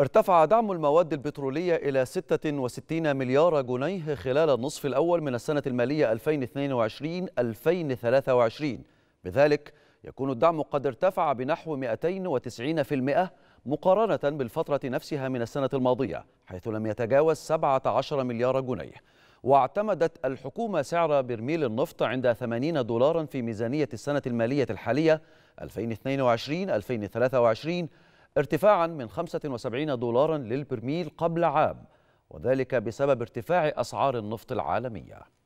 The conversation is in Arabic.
ارتفع دعم المواد البترولية إلى 66 مليار جنيه خلال النصف الأول من السنة المالية 2022-2023 بذلك يكون الدعم قد ارتفع بنحو 290% مقارنة بالفترة نفسها من السنة الماضية حيث لم يتجاوز 17 مليار جنيه واعتمدت الحكومة سعر برميل النفط عند 80 دولارا في ميزانية السنة المالية الحالية 2022-2023 ارتفاعا من 75 دولارا للبرميل قبل عام وذلك بسبب ارتفاع أسعار النفط العالمية